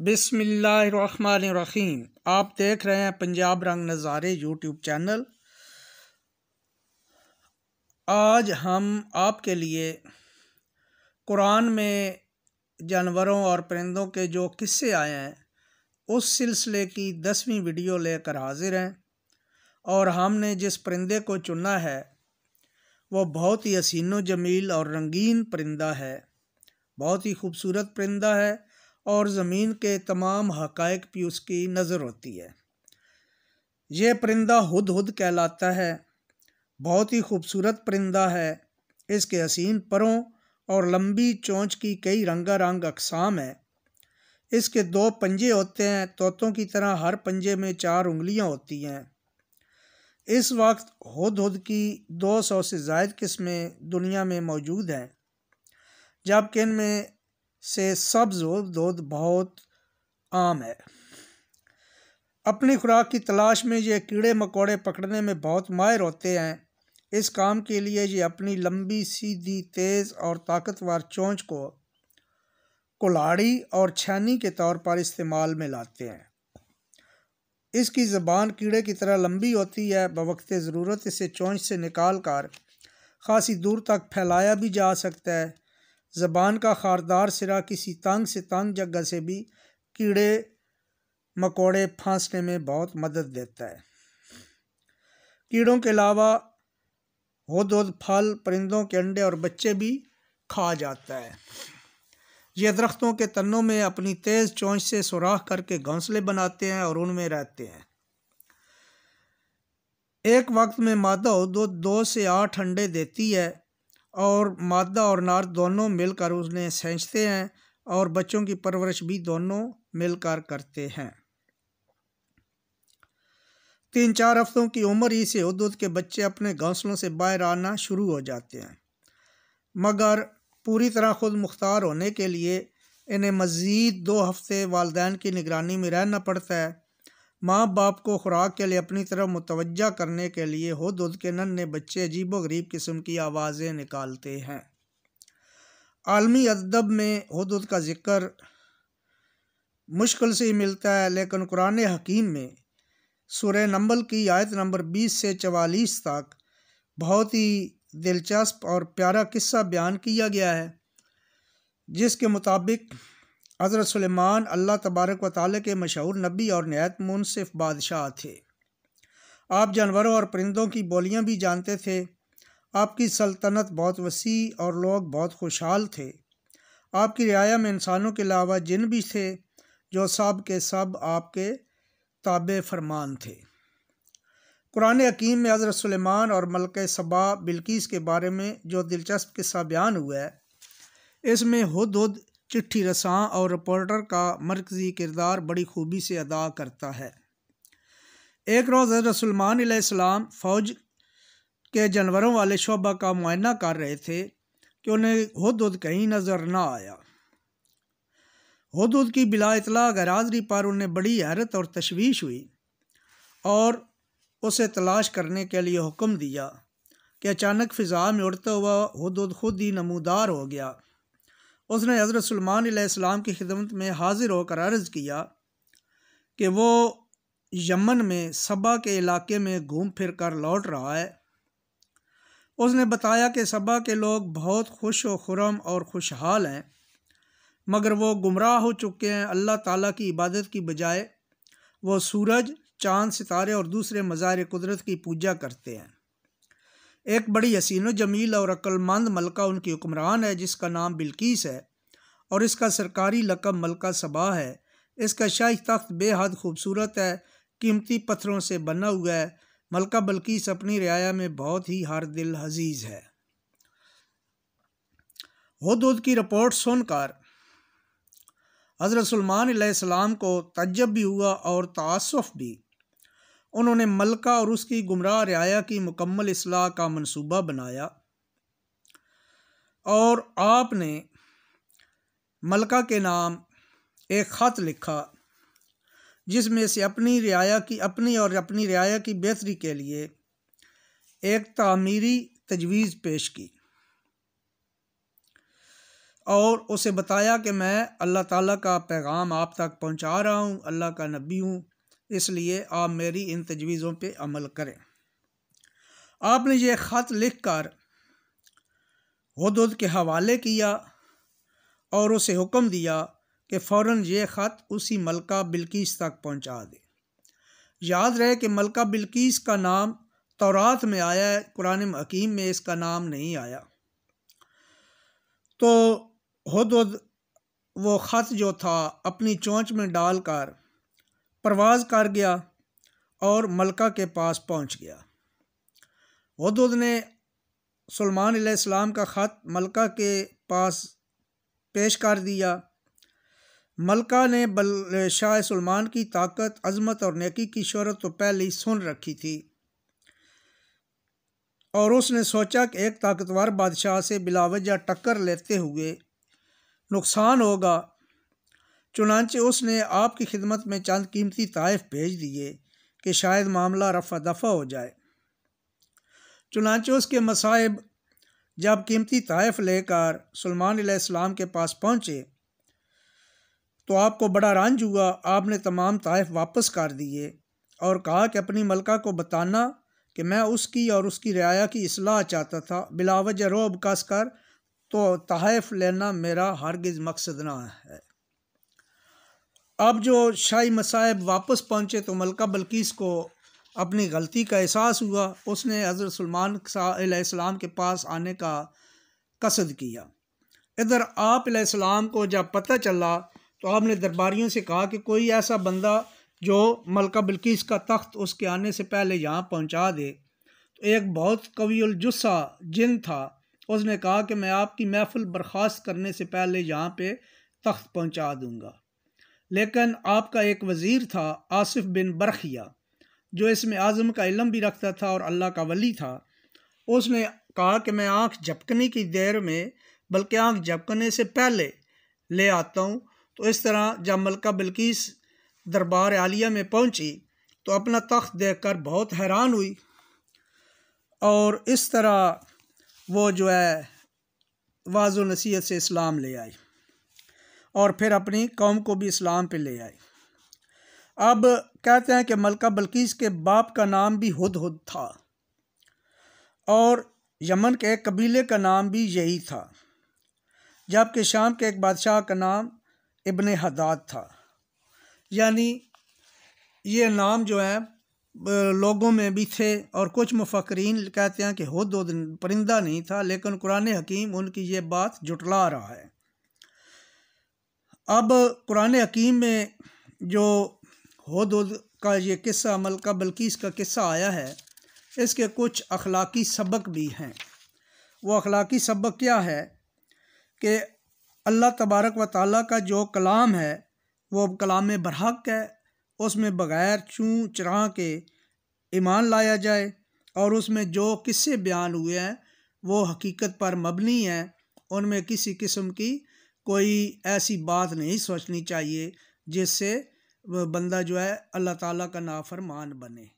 बिसमीम आप देख रहे हैं पंजाब रंग नज़ारे यूट्यूब चैनल आज हम आपके लिए कुरान में जानवरों और परिंदों के जो किस्से आए हैं उस सिलसिले की दसवीं वीडियो लेकर हाजिर हैं और हमने जिस परिंदे को चुना है वो बहुत ही हसीनो जमील और रंगीन परिंदा है बहुत ही खूबसूरत परिंदा है और ज़मीन के तमाम हकायक भी उसकी नज़र होती है यह परिंदा हद हद कहलाता है बहुत ही खूबसूरत परिंदा है इसके हसीन परों और लंबी चोंच की कई रंगा रंग अकसाम है इसके दो पंजे होते हैं तोतों की तरह हर पंजे में चार उंगलियां होती हैं इस वक्त हद हद की 200 से जायद किस्में दुनिया में मौजूद हैं जबकि इनमें से सब्ज दूध बहुत आम है अपनी खुराक की तलाश में ये कीड़े मकोड़े पकड़ने में बहुत माहिर होते हैं इस काम के लिए ये अपनी लंबी सीधी तेज़ और ताकतवर चोंच को कोलाड़ी और छानी के तौर पर इस्तेमाल में लाते हैं इसकी ज़बान कीड़े की तरह लंबी होती है बवक्त ज़रूरत इसे चोंच से निकाल कर खासी दूर तक फैलाया भी जा सकता है ज़बान का खारदार सिरा किसी तंग से तंग जगह से भी कीड़े मकोड़े फांसने में बहुत मदद देता है कीड़ों के अलावा हद हद फल परिंदों के अंडे और बच्चे भी खा जाता है ये दरख्तों के तनों में अपनी तेज़ चोंच से सुराख करके घोंसले बनाते हैं और उनमें रहते हैं एक वक्त में मादा हद दो से आठ अंडे देती है और मादा और नार दोनों मिलकर उन्हें सेंचते हैं और बच्चों की परवरिश भी दोनों मिलकर करते हैं तीन चार हफ्तों की उम्र ही से उद के बच्चे अपने घोंसलों से बाहर आना शुरू हो जाते हैं मगर पूरी तरह खुद मुख्तार होने के लिए इन्हें मज़ीद दो हफ्ते वालदेन की निगरानी में रहना पड़ता है माँ बाप को खुराक के लिए अपनी तरफ मुतवजा करने के लिए हो दुध के नन्हे बच्चे अजीब गरीब किस्म की आवाज़ें निकालते हैं आलमी अदब में खुद का जिक्र मुश्किल से ही मिलता है लेकिन कुरान हकीम में सुर नंबल की आयत नंबर बीस से चवालीस तक बहुत ही दिलचस्प और प्यारा किस्सा बयान किया गया है जिसके मुताबिक हज़रत सुलेमान अल्लाह तबारक व ताल के मशहूर नबी और नहायत मुनसिफ बादशाह थे आप जानवरों और परिंदों की बोलियां भी जानते थे आपकी सल्तनत बहुत वसी और लोग बहुत खुशहाल थे आपकी रियाया में इंसानों के अलावा जिन भी थे जो सब के सब आपके ताब फरमान थे कुरान हकीम में हज़रत सलेमान और मलक सबा बिल्किस के बारे में जो दिलचस्प किस्सा बयान हुआ है इसमें हद हद चिट्ठी रसां और रिपोर्टर का मरकज़ी किरदार बड़ी खूबी से अदा करता है एक रोज़ हजरत सलमान फ़ौज के जानवरों वाले शोबा का मुआयना कर रहे थे कि उन्हें हदुद कहीं नज़र ना आया हदुद की बिला इतला गराजरी पर उन्हें बड़ी हैरत और तशवीश हुई और उसे तलाश करने के लिए हुक्म दिया कि अचानक फ़िज़ा में उड़ता हुआ हदुद खुद ही नमूदार हो गया उसने हज़रत सलमान की खिदमत में हाजिर होकर अर्ज़ किया कि वो यमन में सबा के इलाके में घूम फिर कर लौट रहा है उसने बताया कि सबा के लोग बहुत खुश व खुरम और खुशहाल हैं मगर वो गुमराह हो चुके हैं अल्लाह ताला की इबादत की बजाय वो सूरज चांद सितारे और दूसरे मज़ार कुदरत की पूजा करते हैं एक बड़ी हसीन जमील और अक्लमंद मलका उनकी हुक्मरान है जिसका नाम बिल्किस है और इसका सरकारी लकब मलका सबा है इसका शाही तख्त बेहद खूबसूरत है कीमती पत्थरों से बना हुआ है मलका बल्किस अपनी रियाया में बहुत ही हर दिल हजीज़ है हदूद की रिपोर्ट सुनकर हज़रत सलमान सलाम को तजब भी हुआ और तसफ़ भी उन्होंने मलका और उसकी गुमराह रियाया की मुकम्मल असलाह का मनसूबा बनाया और आपने मलका के नाम एक ख़त लिखा जिसमें से अपनी रियाया की अपनी और अपनी रियाया की बेहतरी के लिए एक तामीरी तजवीज़ पेश की और उसे बताया कि मैं अल्लाह ताला का पैगाम आप तक पहुंचा रहा हूं अल्लाह का नबी हूं इसलिए आप मेरी इन तजवीज़ों पर अमल करें आपने ये ख़त लिख कर हदूद के हवाले किया और उसे हुक्म दिया कि फ़ौर ये ख़त उसी मलका बिल्किस तक पहुँचा दे याद रहे कि मलका बिल्किस का नाम तौरात में आया है कुरान हकीम में इसका नाम नहीं आया तो हदूद वो ख़त जो था अपनी चोंच में डालकर परवाज़ कर गया और मलका के पास पहुंच गया हदुद ने सलमान सलाम का ख़त मलका के पास पेश कर दिया मलका ने बल शाह सलमान की ताकत अजमत और नेकी की शहरत तो पहले ही सुन रखी थी और उसने सोचा कि एक ताकतवर बादशाह से बिलावजा टक्कर लेते हुए नुकसान होगा चुनाचे उसने आपकी खिदमत में चंद कीमती ताइफ भेज दिए कि शायद मामला रफा दफा हो जाए चुनाचे उसके मसाइब जब कीमती ताइफ लेकर सलमान इस्लाम के पास पहुँचे तो आपको बड़ा रंज हुआ आपने तमाम ताइफ वापस कर दिए और कहा कि अपनी मलका को बताना कि मैं उसकी और उसकी रियाया की असलाह चाहता था बिलावज रोब कस कर तो तहफ़ लेना मेरा हरगज़ मकसद ना है अब जो शाही मसाहब वापस पहुँचे तो मलका बल्किस को अपनी गलती का एहसास हुआ उसने हज़रत सलमान साम के पास आने का कसद किया इधर आप इस्लाम को जब पता चला तो आपने दरबारियों से कहा कि कोई ऐसा बंदा जो मलका बिल्किस का तख्त उसके आने से पहले यहाँ पहुँचा दे तो एक बहुत कवीजुस्सा जिन था उसने कहा कि मैं आपकी महफिल बर्खास्त करने से पहले यहाँ पे तख्त पहुँचा दूँगा लेकिन आपका एक वज़ीर था आसिफ बिन बरखिया जो इसमें आज़म का इलम भी रखता था और अल्लाह का वली था उसने कहा कि मैं आँख झपकने की देर में बल्कि आँख झपकने से पहले ले आता हूँ तो इस तरह जब मलका बिल्किस दरबार आलिया में पहुँची तो अपना तख्त देख कर बहुत हैरान हुई और इस तरह वो जो है वाज नसीहत से इस्लाम ले आई और फिर अपनी कौम को भी इस्लाम पर ले आई अब कहते हैं कि मलका बल्किस के बाप का नाम भी हद हद था और यमन के एक कबीले का नाम भी यही था जबकि शाम के एक बादशाह का नाम इबन हदाद था यानी ये नाम जो है लोगों में भी थे और कुछ मुफकरीन कहते हैं कि हद परिंदा नहीं था लेकिन कुरान हकीम उनकी ये बात जुटला रहा है अब कुरान हकीम में जो हो दो का ये किस्सा अमल का बल्कि इसका किस्सा आया है इसके कुछ अखलाकी सबक भी हैं वो अखलाकी सबक क्या है कि अल्लाह तबारक व ताली का जो कलाम है वो अब कलाम बरहक है उसमें बग़ैर चूँ चरा के ईमान लाया जाए और उसमें जो किस्से बयान हुए हैं वो हकीकत पर मबनी हैं उनमें किसी किस्म की कोई ऐसी बात नहीं सोचनी चाहिए जिससे बंदा जो है अल्लाह ताला का नाफरमान बने